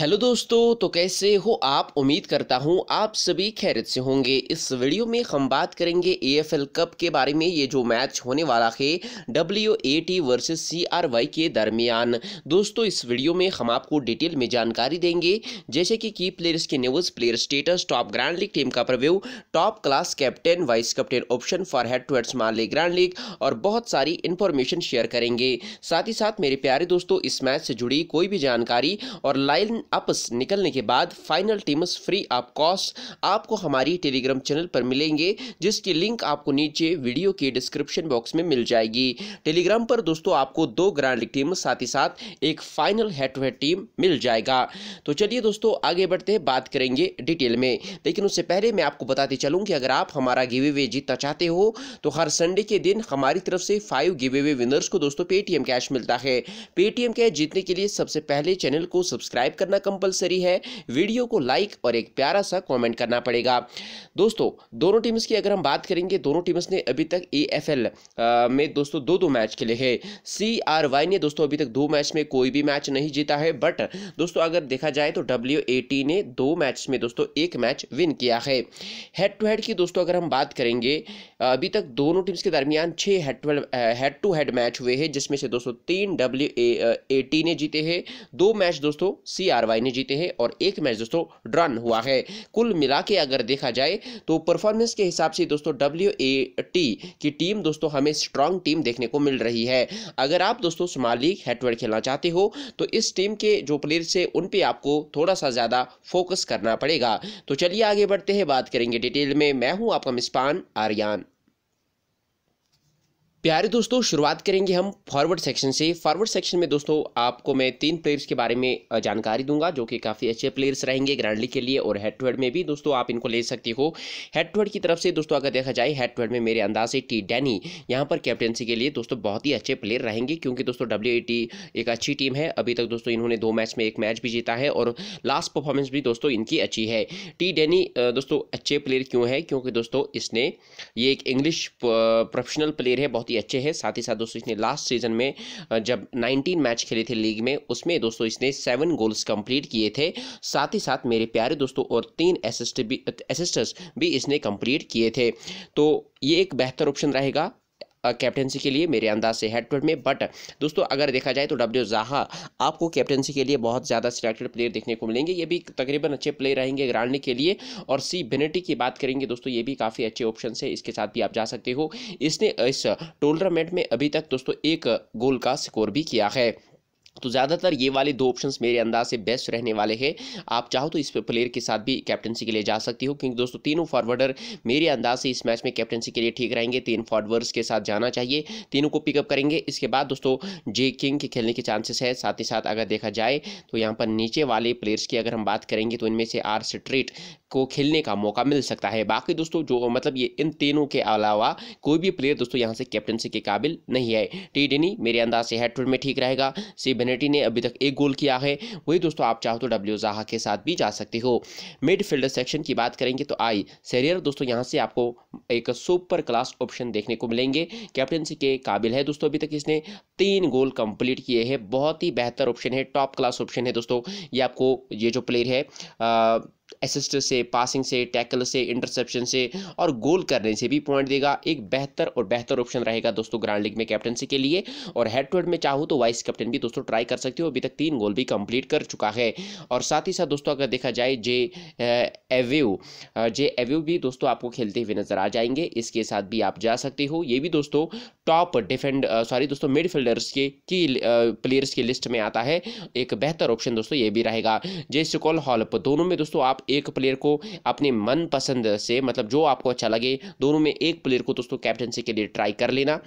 hello दोस्तों तो कैसे हो आप उम्मीद करता हूं आप सभी खैरत से होंगे इस वीडियो में हम बात करेंगे एएफएल कप के बारे में ये जो मैच होने वाला है W A T versus C R Y के दरमियान दोस्तों इस वीडियो में हम आपको डिटेल में जानकारी देंगे जैसे कि की प्लेयर्स के news player status top grand league team का preview top class captain vice captain option for head to head माले ग्रैंड लीग और बहुत सारी इन्फॉर्मेशन शेयर करेंगे साथ ही साथ मेरे प्यारे दोस्तों इस मैच से जुड़ी कोई भी जानकारी और लाइन आपस निकलने के बाद final teams free of cost आपको हमारी टेलीग्राम चैनल पर मिलेंगे जिसकी लिंक आपको नीचे वीडियो के डिस्क्रिप्शन बॉक्स में मिल जाएगी टेलीग्राम पर दोस्तों आपको दो ग्रांड लीग टीम साथ ही साथ एक final head to head team मिल जाएगा तो चलिए दोस्तों आगे बढ़ते हैं बात करेंगे डिटेल में लेकिन उससे पहले मैं आपको बताते चलूँ कि अगर आप हमारा गिवे वे जीतना चाहते हो तो हर संडे के दिन हमारी तरफ से फाइव गिवे वे विनर्स को दोस्तों पेटीएम कैश मिलता है पेटीएम कैश जीतने के लिए सबसे पहले चैनल को सब्सक्राइब करना करना कंपलसरी है वीडियो को लाइक और एक प्यारा सा कमेंट करना पड़ेगा दोस्तों दोनों टीम्स की अगर हम बात करेंगे दोनों टीम्स ने अभी तक ए में दोस्तों दो दो मैच खेले हैं सी आर वाई ने दोस्तों अभी तक दो मैच में कोई भी मैच नहीं जीता है बट दोस्तों अगर देखा जाए तो डब्ल्यू ने दो मैच में दोस्तों एक मैच विन किया है हेड टू हेड की दोस्तों अगर हम बात करेंगे अभी तक दोनों टीम्स के दरमियान छः head twelve head to head match हुए हैं जिसमें से दोस्तों तीन डब्ल्यू ए टी ने जीते हैं दो मैच दोस्तों सी आर वाई ने जीते हैं और एक मैच दोस्तों ड्रन हुआ है कुल मिला के अगर देखा जाए तो परफॉर्मेंस के हिसाब से दोस्तों डब्ल्यू ए टी की टीम दोस्तों हमें स्ट्रांग टीम देखने को मिल रही है अगर आप दोस्तों स्मॉल लीग हेड खेलना चाहते हो तो इस टीम के जो प्लेयर्स है उन पर आपको थोड़ा सा ज़्यादा फोकस करना पड़ेगा तो चलिए आगे बढ़ते हैं बात करेंगे डिटेल में मैं हूँ आपका मिसपान आर्यान प्यारे दोस्तों शुरुआत करेंगे हम फॉरवर्ड सेक्शन से फॉरवर्ड सेक्शन में दोस्तों आपको मैं तीन प्लेयर्स के बारे में जानकारी दूंगा जो कि काफ़ी अच्छे प्लेयर्स रहेंगे ग्रैंड लीग के लिए और हेड टू हेड में भी दोस्तों आप इनको ले सकते हो हेड टू हेड की तरफ से दोस्तों अगर देखा जाए हेड टू हेड में मेरे अंदाज से टी डैनी यहाँ पर कैप्टनसी के लिए दोस्तों बहुत ही अच्छे प्लेयर रहेंगे क्योंकि दोस्तों डब्ल्यू एक अच्छी टीम है अभी तक दोस्तों इन्होंने दो मैच में एक मैच भी जीता है और लास्ट परफॉर्मेंस भी दोस्तों इनकी अच्छी है टी डैनी दोस्तों अच्छे प्लेयर क्यों है क्योंकि दोस्तों इसने ये एक इंग्लिश प्रोफेशनल प्लेयर है बहुत ही काफ़ी अच्छे हैं साथ ही साथ दोस्तों इसने लास्ट सीजन में जब 19 मैच खेले थे लीग में उसमें दोस्तों इसने सेवन गोल्स कंप्लीट किए थे साथ ही साथ मेरे प्यारे दोस्तों और तीन असिस्ट भी असिस्टर्स भी इसने कंप्लीट किए थे तो ये एक बेहतर ऑप्शन रहेगा कैप्टनसी के लिए मेरे अंदाज से हेड में बट दोस्तों अगर देखा जाए तो डब्ल्यू जहा आपको कैप्टनसी के लिए बहुत ज़्यादा सिलेक्टेड प्लेयर देखने को मिलेंगे ये भी तकरीबन अच्छे प्लेयर रहेंगे ग्रांडने के लिए और सी बेनेटी की बात करेंगे दोस्तों ये भी काफ़ी अच्छे ऑप्शन है इसके साथ भी आप जा सकते हो इसने इस टूर्नामेंट में अभी तक दोस्तों एक गोल का स्कोर भी किया है तो ज़्यादातर ये वाले दो ऑप्शन मेरे अंदाज से बेस्ट रहने वाले हैं आप चाहो तो इस प्लेयर के साथ भी कैप्टनसी के लिए जा सकती हो क्योंकि दोस्तों तीनों फॉरवर्डर मेरे अंदाज से इस मैच में कैप्टनसी के लिए ठीक रहेंगे तीन फॉरवर्ड्स के साथ जाना चाहिए तीनों को पिकअप करेंगे इसके बाद दोस्तों जे किंग के खेलने के चांसेस है साथ ही साथ अगर देखा जाए तो यहाँ पर नीचे वाले प्लेयर्स की अगर हम बात करेंगे तो इनमें से आर स्ट्रीट को खेलने का मौका मिल सकता है बाकी दोस्तों जो मतलब ये इन तीनों के अलावा कोई भी प्लेयर दोस्तों यहाँ से कैप्टनसी के काबिल नहीं है टी डेनी मेरे अंदाज से हेड में ठीक रहेगा सी बेनेटी ने अभी तक एक गोल किया है वही दोस्तों आप चाहो तो डब्ल्यू जहा के साथ भी जा सकते हो मिडफील्डर सेक्शन की बात करेंगे तो आई सैरियर दोस्तों यहाँ से आपको एक सुपर क्लास ऑप्शन देखने को मिलेंगे कैप्टनसी के काबिल है दोस्तों अभी तक इसने तीन गोल कंप्लीट किए हैं बहुत ही बेहतर ऑप्शन है टॉप क्लास ऑप्शन है दोस्तों ये आपको ये जो प्लेयर है आ, असिस्ट से पासिंग से टैकल से इंटरसेप्शन से और गोल करने से भी पॉइंट देगा एक बेहतर और बेहतर ऑप्शन रहेगा दोस्तों ग्रांड लीग में कैप्टनसी के लिए और हेड टू हेड में चाहूँ तो वाइस कैप्टन भी दोस्तों ट्राई कर सकते हो अभी तक तीन गोल भी कंप्लीट कर चुका है और साथ ही साथ दोस्तों अगर देखा जाए जे एव्यू जे एव्यू भी दोस्तों आपको खेलते हुए नजर आ जाएंगे इसके साथ भी आप जा सकते हो ये भी दोस्तों टॉप डिफेंड सॉरी दोस्तों मिडफील्ड फील्डर्स के की प्लेयर्स की लिस्ट में आता है एक बेहतर ऑप्शन दोस्तों ये भी रहेगा जैसे कॉल हॉल्प दोनों में दोस्तों आप एक प्लेयर को अपने मन पसंद से मतलब जो आपको अच्छा लगे दोनों में एक प्लेयर को दोस्तों कैप्टनसी के लिए ट्राई कर लेना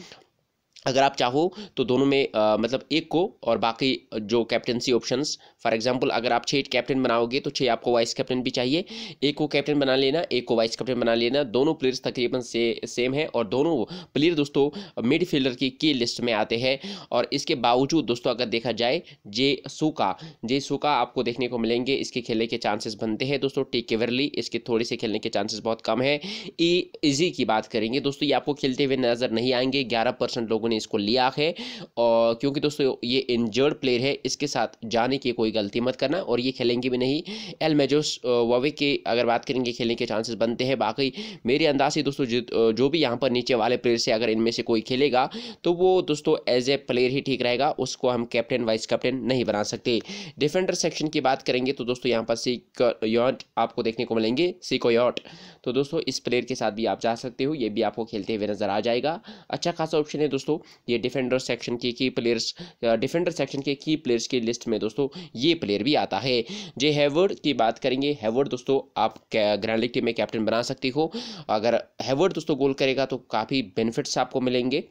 अगर आप चाहो तो दोनों में आ, मतलब एक को और बाकी जो कैप्टनसी ऑप्शंस फॉर एग्जांपल अगर आप छः कैप्टन बनाओगे तो छः आपको वाइस कैप्टन भी चाहिए एक को कैप्टन बना लेना एक को वाइस कैप्टन बना लेना दोनों प्लेयर्स तकरीबन से सेम है और दोनों प्लेयर दोस्तों मिडफील्डर की की लिस्ट में आते हैं और इसके बावजूद दोस्तों अगर देखा जाए जे सूका जे सूका आपको देखने को मिलेंगे इसके खेलने के चांसेस बनते हैं दोस्तों टी केवरली इसके थोड़े से खेलने के चांसेस बहुत कम है ई ईजी की बात करेंगे दोस्तों ये आपको खेलते हुए नज़र नहीं आएंगे ग्यारह लोगों लोगों ने इसको लिया है और क्योंकि दोस्तों ये इंजर्ड प्लेयर है इसके साथ जाने की कोई गलती मत करना और ये खेलेंगे भी नहीं एल मेजोस वावे की अगर बात करेंगे खेलने के चांसेस बनते हैं बाकी मेरे अंदाज से दोस्तों जो भी यहाँ पर नीचे वाले प्लेयर से अगर इनमें से कोई खेलेगा तो वो दोस्तों एज ए प्लेयर ही ठीक रहेगा उसको हम कैप्टन वाइस कैप्टन नहीं बना सकते डिफेंडर सेक्शन की बात करेंगे तो दोस्तों यहाँ पर सीक यॉट आपको देखने को मिलेंगे सीको यॉट तो दोस्तों इस प्लेयर के साथ भी आप जा सकते हो ये भी आपको खेलते हुए नजर आ जाएगा अच्छा खासा ऑप्शन है दोस्तों ये डिफेंडर सेक्शन के की प्लेयर्स डिफेंडर सेक्शन के की प्लेयर्स की लिस्ट में दोस्तों ये प्लेयर भी आता है जे हैवर्ड की बात करेंगे हैवर्ड दोस्तों आप ग्रैंड लीग टीम में कैप्टन बना सकती हो अगर हैवर्ड दोस्तों गोल करेगा तो काफ़ी बेनिफिट्स आपको मिलेंगे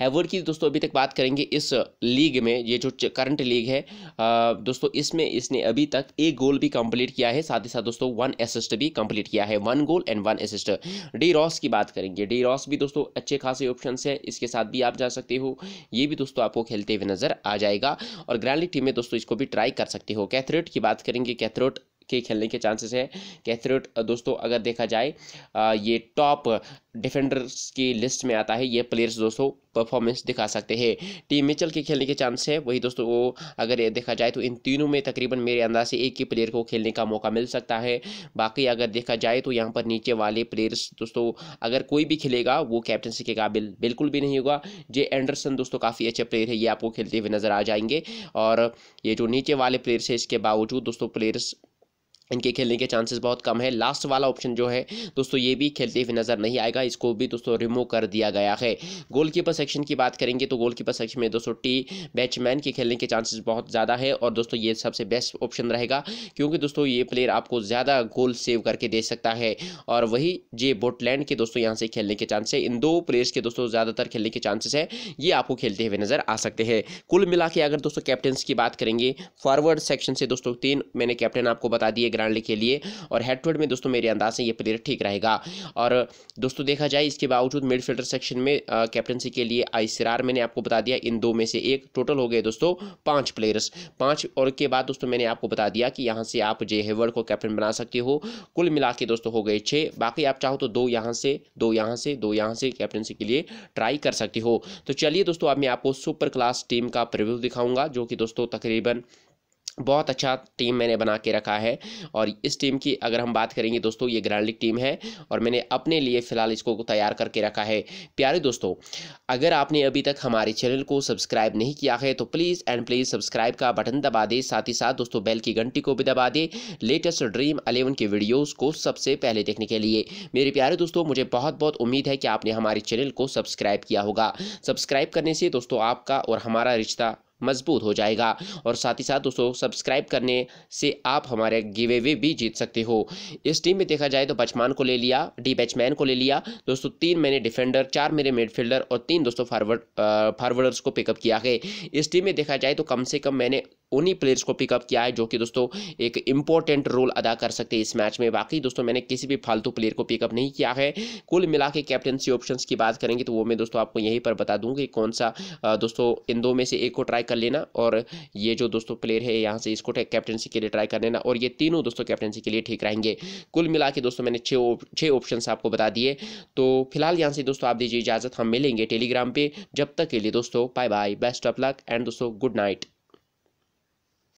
हैवर्ड की दोस्तों अभी तक बात करेंगे इस लीग में ये जो करंट लीग है दोस्तों इसमें इसने अभी तक एक गोल भी कंप्लीट किया है साथ ही साथ दोस्तों वन असिस्ट भी कंप्लीट किया है one goal and one assist D Ross की बात करेंगे डी रॉस भी दोस्तों अच्छे खासे ऑप्शन है इसके साथ भी आप जा सकते हो ये भी दोस्तों आपको खेलते हुए नजर आ जाएगा और ग्रैंड टीम में दोस्तों इसको भी ट्राई कर सकते हो कैथरेट की बात करेंगे कैथरेट के खेलने के चांसेस है कैथरेट दोस्तों अगर देखा जाए ये टॉप डिफेंडर्स की लिस्ट में आता है ये प्लेयर्स दोस्तों परफॉर्मेंस दिखा सकते हैं टीम मिचल के खेलने के चांस है वही दोस्तों वो अगर ये देखा जाए तो इन तीनों में तकरीबन मेरे अंदाज से एक ही प्लेयर को खेलने का मौका मिल सकता है बाकी अगर देखा जाए तो यहाँ पर नीचे वाले प्लेयर्स दोस्तों अगर कोई भी खेलेगा वो कैप्टनसी के काबिल बिल्कुल भी नहीं होगा जे एंडरसन दोस्तों काफ़ी अच्छे प्लेयर है ये आपको खेलते हुए नज़र आ जाएंगे और ये जो नीचे वाले प्लेयर्स है इसके बावजूद दोस्तों प्लेयर्स इनके खेलने के चांसेस बहुत कम है लास्ट वाला ऑप्शन जो है दोस्तों ये भी खेलते हुए नज़र नहीं आएगा इसको भी दोस्तों रिमूव कर दिया गया है गोलकीपर सेक्शन की बात करेंगे तो गोलकीपर सेक्शन में दोस्तों टी बैट्समैन के खेलने के चांसेस बहुत ज़्यादा है और दोस्तों ये सबसे बेस्ट ऑप्शन रहेगा क्योंकि दोस्तों ये प्लेयर आपको ज़्यादा गोल सेव करके दे सकता है और वही जे बोटलैंड के दोस्तों यहाँ से खेलने के चांसेस इन दो प्लेयर्स के दोस्तों ज़्यादातर खेलने के चांसेस है ये आपको खेलते हुए नज़र आ सकते हैं कुल मिला अगर दोस्तों कैप्टन की बात करेंगे फॉरवर्ड सेक्शन से दोस्तों तीन मैंने कैप्टन आपको बता दिए ग्रांड करंटली के लिए और हेड टू हेड में दोस्तों मेरे अंदाज से ये प्लेयर ठीक रहेगा और दोस्तों देखा जाए इसके बावजूद मिडफील्डर सेक्शन में कैप्टनसी के लिए आई आइसरार मैंने आपको बता दिया इन दो में से एक टोटल हो गए दोस्तों पाँच प्लेयर्स पाँच और के बाद दोस्तों मैंने आपको बता दिया कि यहाँ से आप जे हेवर्ड को कैप्टन बना सकते हो कुल मिला के दोस्तों हो गए छः बाकी आप चाहो तो दो यहाँ से दो यहाँ से दो यहाँ से कैप्टनसी के लिए ट्राई कर सकते हो तो चलिए दोस्तों अब मैं आपको सुपर क्लास टीम का प्रिव्यू दिखाऊंगा जो कि दोस्तों तकरीबन बहुत अच्छा टीम मैंने बना के रखा है और इस टीम की अगर हम बात करेंगे दोस्तों ये ग्रैंड लीग टीम है और मैंने अपने लिए फ़िलहाल इसको तैयार करके रखा है प्यारे दोस्तों अगर आपने अभी तक हमारे चैनल को सब्सक्राइब नहीं किया है तो प्लीज़ एंड प्लीज़ सब्सक्राइब का बटन दबा दें साथ ही साथ दोस्तों बेल की घंटी को भी दबा दें लेटेस्ट ड्रीम अलेवन के वीडियोज़ को सबसे पहले देखने के लिए मेरे प्यारे दोस्तों मुझे बहुत बहुत उम्मीद है कि आपने हमारे चैनल को सब्सक्राइब किया होगा सब्सक्राइब करने से दोस्तों आपका और हमारा रिश्ता मजबूत हो जाएगा और साथ ही साथ दोस्तों सब्सक्राइब करने से आप हमारे गिवे वे भी जीत सकते हो इस टीम में देखा जाए तो बचमान को ले लिया डी बैचमैन को ले लिया दोस्तों तीन मैंने डिफेंडर चार मेरे मिडफील्डर और तीन दोस्तों फारवर्ड फारवर्डर्स को पिकअप किया है इस टीम में देखा जाए तो कम से कम मैंने उन्हीं प्लेयर्स को पिकअप किया है जो कि दोस्तों एक इंपॉर्टेंट रोल अदा कर सकते हैं इस मैच में बाकी दोस्तों मैंने किसी भी फालतू प्लेयर को पिकअप नहीं किया है कुल मिला के कैप्टनसी ऑप्शन की बात करेंगे तो वो मैं दोस्तों आपको यहीं पर बता दूँगी कि कौन सा दोस्तों इन दो में से एक को ट्राई कर लेना और ये जो दोस्तों प्लेयर है यहाँ से इसको कैप्टनसी के लिए ट्राई कर लेना और ये तीनों दोस्तों कैप्टनसी के लिए ठीक रहेंगे कुल मिला के दोस्तों मैंने छः छः ऑप्शन आपको बता दिए तो फिलहाल यहाँ से दोस्तों आप दीजिए इजाज़त हम मिलेंगे टेलीग्राम पे जब तक के लिए दोस्तों bye bye best of luck and दोस्तों गुड नाइट